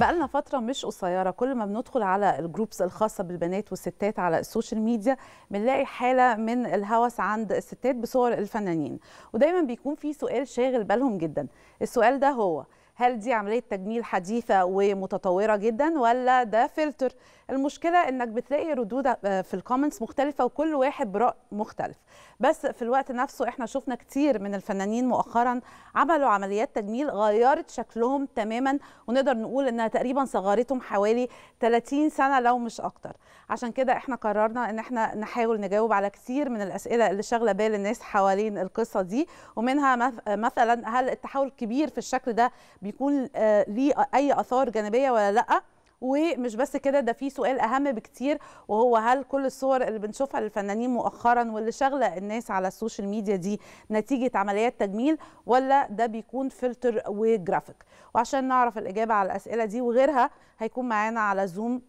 بقالنا فترة مش قصيرة كل ما بندخل على الجروبس الخاصة بالبنات والستات على السوشيال ميديا بنلاقي حالة من الهوس عند الستات بصور الفنانين ودايما بيكون في سؤال شاغل بالهم جدا السؤال ده هو هل دي عمليه تجميل حديثه ومتطوره جدا ولا ده فلتر المشكله انك بتلاقي ردود آه، في الكومنتس مختلفه وكل واحد برأي مختلف بس في الوقت نفسه احنا شفنا كتير من الفنانين مؤخرا عملوا عمليات تجميل غيرت شكلهم تماما ونقدر نقول انها تقريبا صغرتهم حوالي 30 سنه لو مش اكتر عشان كده احنا قررنا ان احنا نحاول نجاوب على كتير من الاسئله اللي شاغله بال الناس حوالين القصه دي ومنها مثلا هل التحول الكبير في الشكل ده بيكون آه، ليه اي اثار جانبيه ولا لا ومش بس كده ده في سؤال اهم بكتير وهو هل كل الصور اللي بنشوفها للفنانين مؤخرا واللي شاغله الناس على السوشيال ميديا دي نتيجه عمليات تجميل ولا ده بيكون فلتر وجرافيك وعشان نعرف الاجابه على الاسئله دي وغيرها هيكون معانا على زوم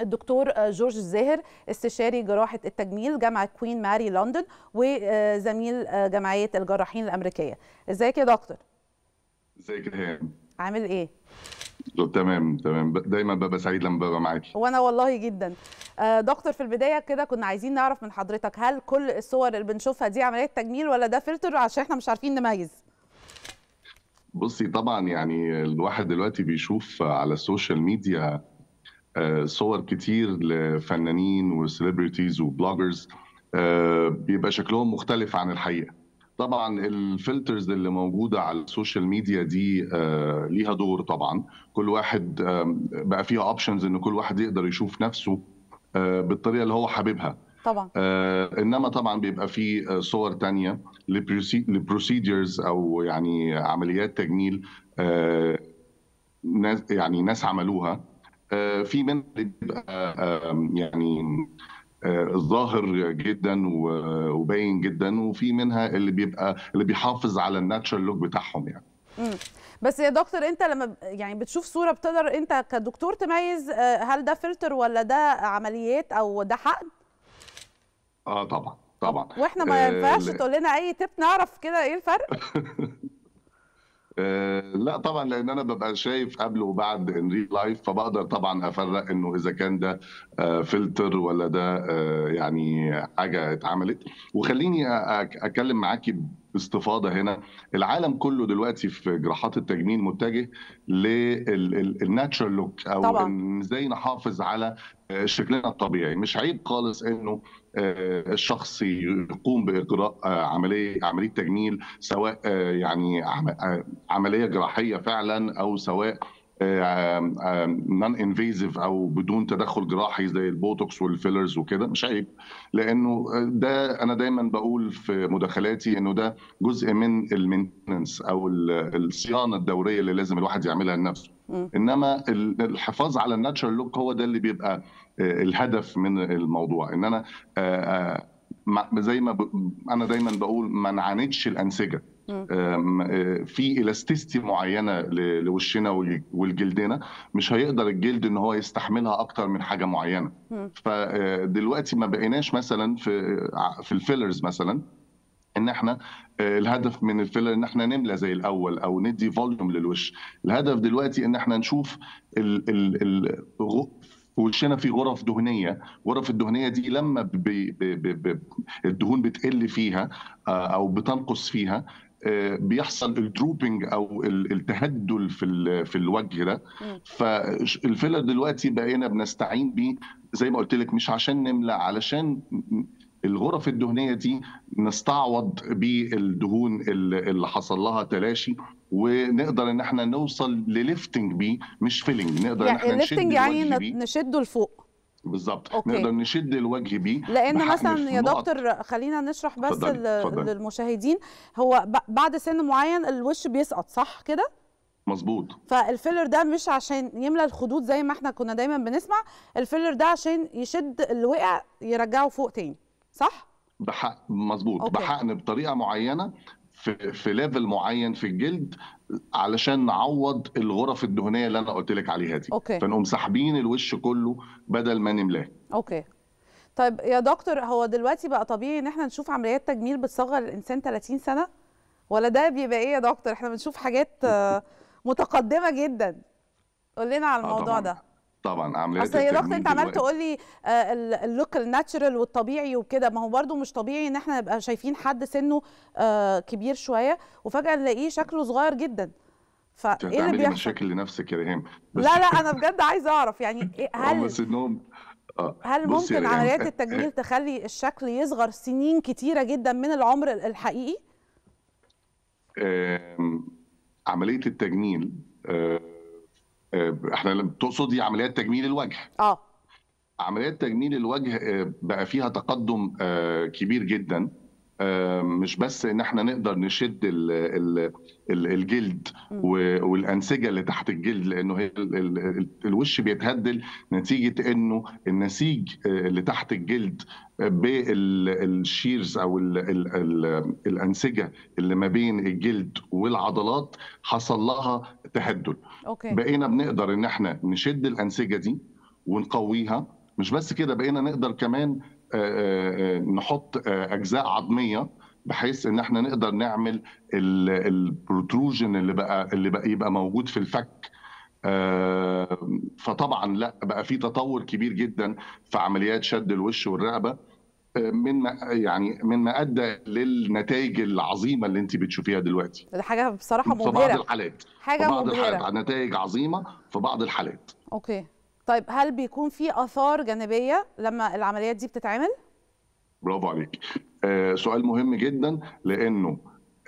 الدكتور آه، جورج الزاهر استشاري جراحة التجميل جامعة كوين ماري لندن وزميل آه، جمعية الجراحين الأمريكية ازيك يا دكتور ازيك يا هام عامل ايه؟ تمام تمام دايما ببقى سعيد لما ببقى معاكي وانا والله جدا آه، دكتور في البدايه كده كنا عايزين نعرف من حضرتك هل كل الصور اللي بنشوفها دي عمليه تجميل ولا ده فلتر عشان احنا مش عارفين نميز بصي طبعا يعني الواحد دلوقتي بيشوف على السوشيال ميديا آه، صور كتير لفنانين وسليبرتيز وبلوجرز آه، بيبقى شكلهم مختلف عن الحقيقه طبعا الفلترز اللي موجوده على السوشيال ميديا دي آه، ليها دور طبعا كل واحد بقى فيها اوبشنز ان كل واحد يقدر يشوف نفسه آه، بالطريقه اللي هو حاببها طبعا آه، انما طبعا بيبقى في صور تانية لبروسيجرز او يعني عمليات تجميل ناس يعني ناس عملوها في منها بيبقى يعني آه، ظاهر جدا وباين جدا وفي منها اللي بيبقى اللي بيحافظ على الناتشرال لوك بتاعهم يعني بس يا دكتور انت لما يعني بتشوف صوره بتقدر انت كدكتور تميز آه، هل ده فلتر ولا ده عمليات او ده حقن؟ اه طبعا طبعا واحنا ما ينفعش آه، تقول لنا اي تيب نعرف كده ايه الفرق؟ آه، لا طبعا لان انا ببقى شايف قبل وبعد ان ريل لايف فبقدر طبعا افرق انه اذا كان ده فلتر آه، ولا ده آه، يعني حاجه اتعملت وخليني اتكلم معاكي استفاضه هنا العالم كله دلوقتي في جراحات التجميل متجه للناتشرال لوك او طبعا. ازاي نحافظ على آه، شكلنا الطبيعي مش عيب خالص انه آه، الشخص يقوم باجراء آه، عمليه عمليه تجميل سواء يعني عمليه جراحيه فعلا او سواء نون آه، انفيزيف آه، او بدون تدخل جراحي زي البوتوكس والفيلرز وكده مش عيب لانه ده انا دايما بقول في مداخلاتي انه ده جزء من المينتنس او الصيانه الدوريه اللي لازم الواحد يعملها لنفسه انما الحفاظ على الناتشرال لوك هو ده اللي بيبقى آه، الهدف من الموضوع ان انا زي ما انا دايما بقول ما نعاندش الانسجه آه، في الاستيستي معينه لوشنا ولجلدنا مش هيقدر الجلد ان هو يستحملها اكتر من حاجه معينه فدلوقتي آه، ما بقيناش مثلا في آه، في الفيلرز مثلا ان احنا الهدف من الفيلر ان احنا نملى زي الاول او ندي فوليوم للوش الهدف دلوقتي ان احنا نشوف ال ال ال وشنا في غرف دهنيه غرف الدهنيه دي لما بي بي بي الدهون بتقل فيها او بتنقص فيها بيحصل الدروبنج او التهدل في في الوجه ده فالفيلر دلوقتي بقينا بنستعين بيه زي ما قلت لك مش عشان نملى علشان الغرف الدهنيه دي نستعوض بالدهون اللي حصل لها تلاشي ونقدر ان احنا نوصل لليفتنج بيه مش فيلنج نقدر يعني ان احنا نشد يعني نشده لفوق بالظبط نقدر نشد الوجه بيه لان مثلا يا دكتور خلينا نشرح بس فضل. فضل. للمشاهدين هو بعد سن معين الوش بيسقط صح كده مظبوط فالفيلر ده مش عشان يملى الخدود زي ما احنا كنا دايما بنسمع الفيلر ده عشان يشد اللي وقع يرجعه فوق تاني صح بحق مظبوط بحقن بطريقه معينه في في ليفل معين في الجلد علشان نعوض الغرف الدهنيه اللي انا قلت لك عليها دي أوكي. فنقوم ساحبين الوش كله بدل ما نملاه اوكي طيب يا دكتور هو دلوقتي بقى طبيعي ان احنا نشوف عمليات تجميل بتصغر الانسان 30 سنه ولا ده بيبقى ايه يا دكتور احنا بنشوف حاجات آه، متقدمه جدا قول لنا على آه، الموضوع آه ده طبعا عمليات اصل يا دكتور انت عمال تقول لي اللوك الناتشرال والطبيعي وكده ما هو برده مش طبيعي ان احنا نبقى شايفين حد سنه آه، كبير شويه وفجاه نلاقيه شكله صغير جدا فايه اللي بيحصل؟ مشاكل لنفسك يا ريهام لا لا انا بجد عايز اعرف يعني إيه، هل سنهم آه، هل ممكن عمليات آه، التجميل تخلي الشكل يصغر سنين كتيره جدا من العمر الحقيقي؟ عمليه التجميل آه، احنا تقصدي عمليات تجميل الوجه اه عمليات تجميل الوجه آه، بقى فيها تقدم آه، كبير جدا آه، مش بس ان احنا نقدر نشد الجلد والانسجه اللي تحت الجلد لانه هي الوش بيتهدل نتيجه انه النسيج آه، اللي تحت الجلد آه، بالشيرز او الانسجه اللي ما بين الجلد والعضلات حصل لها تهدل أوكي. بقينا بنقدر ان احنا نشد الانسجه دي ونقويها مش بس كده بقينا نقدر كمان آه، آه، آه، نحط اجزاء عظميه بحيث ان احنا نقدر نعمل البروتروجن اللي بقى اللي بقى يبقى موجود في الفك فطبعا لا بقى في تطور كبير جدا في عمليات شد الوش والرقبه مما يعني مما ادى للنتائج العظيمه اللي انت بتشوفيها دلوقتي ده حاجه بصراحه مبهره في بعض الحالات حاجه في بعض مبهرة. الحالات نتائج عظيمه في بعض الحالات اوكي طيب هل بيكون في اثار جانبيه لما العمليات دي بتتعمل؟ برافو عليك. آه سؤال مهم جدا لانه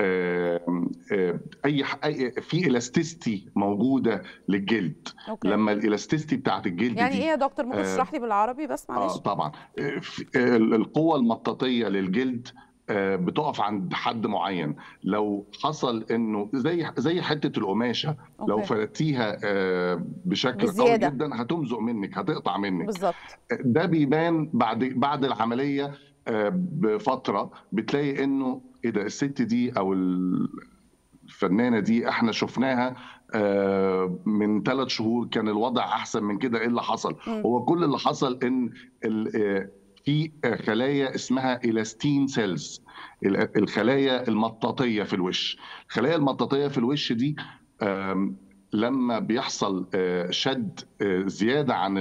آه، آه، اي في الاستيستي موجوده للجلد أوكي. لما الالاستيستي بتاعت الجلد يعني دي ايه يا دكتور ممكن آه، تشرح لي بالعربي بس معلش اه طبعا القوه المطاطيه للجلد آه، بتقف عند حد معين لو حصل انه زي زي حته القماشه لو فردتيها آه، بشكل بزيادة. قوي جدا هتمزق منك هتقطع منك بالظبط آه، ده بيبان بعد بعد العمليه بفتره بتلاقي انه ايه ده الست دي او الفنانه دي احنا شفناها من ثلاث شهور كان الوضع احسن من كده ايه اللي حصل؟ م. هو كل اللي حصل ان في خلايا اسمها الاستين سيلز الخلايا المطاطيه في الوش الخلايا المطاطيه في الوش دي لما بيحصل آه، شد آه، زياده عن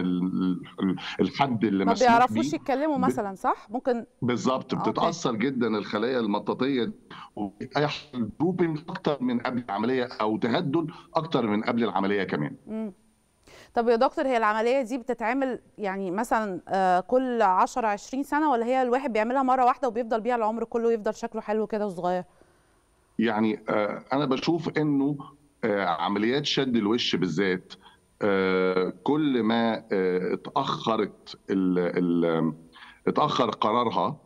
الحد اللي ما بيعرفوش يتكلموا مثلا صح ممكن بالظبط آه، بتتاثر جدا الخلايا المطاطيه ويحصل جروبنج اكتر من قبل العمليه او تهدد اكتر من قبل العمليه كمان م. طب يا دكتور هي العمليه دي بتتعمل يعني مثلا آه، كل 10 20 سنه ولا هي الواحد بيعملها مره واحده وبيفضل بيها العمر كله يفضل شكله حلو كده وصغير يعني آه، انا بشوف انه آه، عمليات شد الوش بالذات كل ما اتاخرت ال اتاخر قرارها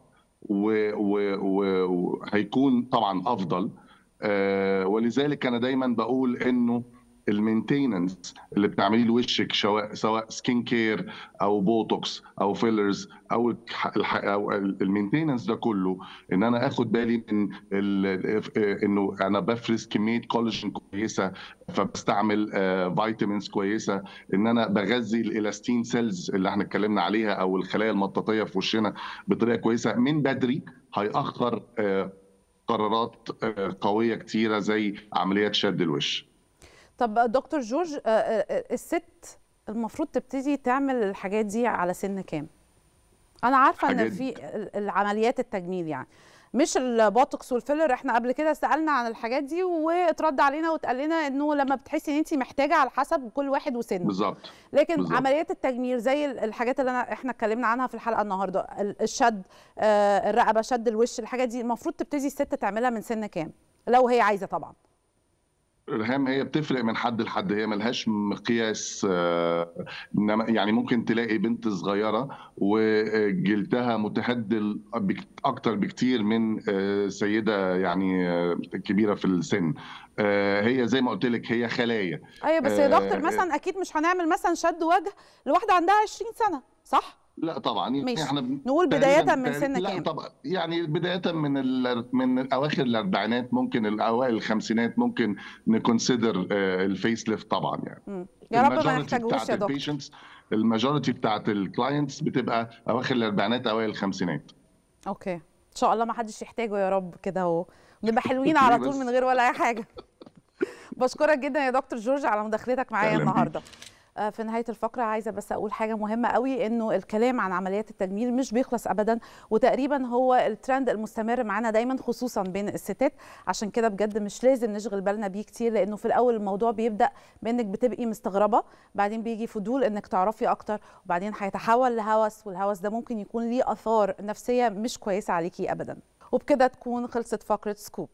وهيكون طبعا افضل ولذلك انا دايما بقول انه المينتيننس اللي بتعمليه لوشك سواء سكين كير او بوتوكس او فيلرز او او المينتيننس ده كله ان انا اخد بالي من إيه، انه انا بفرز كميه كولاجين كويسه فبستعمل فيتامينز آه، كويسه ان انا بغذي الالاستين سيلز اللي احنا اتكلمنا عليها او الخلايا المطاطيه في وشنا بطريقه كويسه من بدري هيأخر آه، قرارات آه، قويه كتيره زي عمليات شد الوش طب دكتور جورج آه، آه، آه، الست المفروض تبتدي تعمل الحاجات دي على سن كام؟ انا عارفه ان في العمليات التجميل يعني مش البوتوكس والفيلر احنا قبل كده سالنا عن الحاجات دي واترد علينا واتقال لنا انه لما بتحسي ان انت محتاجه على حسب كل واحد وسنه بالظبط لكن بالزبط. عمليات التجميل زي الحاجات اللي أنا احنا اتكلمنا عنها في الحلقه النهارده الشد الرقبه شد الوش الحاجات دي المفروض تبتدي الست تعملها من سن كام لو هي عايزه طبعا الهام هي بتفرق من حد لحد هي ملهاش مقياس آه، يعني ممكن تلاقي بنت صغيره وجلدها متهدل اكتر بكتير من آه، سيده يعني آه، كبيره في السن هي زي ما قلت لك هي خلايا ايوه بس يا دكتور مثلا اكيد مش هنعمل مثلا شد وجه لواحده عندها 20 سنه صح لا طبعا يعني ماشي. احنا نقول بداية من سن كام؟ طبعا يعني بداية من ال... من اواخر الاربعينات ممكن الاوائل الخمسينات ممكن نكونسيدر الفيس ليفت طبعا يعني م. يا رب ما نحتاجوش يا دكتور الماجورتي بتاعت الكلاينتس بتبقى اواخر الاربعينات اوائل الخمسينات اوكي ان شاء الله ما حدش يحتاجه يا رب كده اهو نبقى حلوين على طول من غير ولا اي حاجه بشكرك جدا يا دكتور جورج على مداخلتك معايا النهارده آه، في نهايه الفقره عايزه بس اقول حاجه مهمه قوي انه الكلام عن عمليات التجميل مش بيخلص ابدا وتقريبا هو الترند المستمر معانا دايما خصوصا بين الستات عشان كده بجد مش لازم نشغل بالنا بيه كتير لانه في الاول الموضوع بيبدا بانك بتبقي مستغربه بعدين بيجي فضول انك تعرفي اكتر وبعدين هيتحول لهوس والهوس ده ممكن يكون ليه اثار نفسيه مش كويسه عليكي ابدا وبكده تكون خلصت فقره سكوب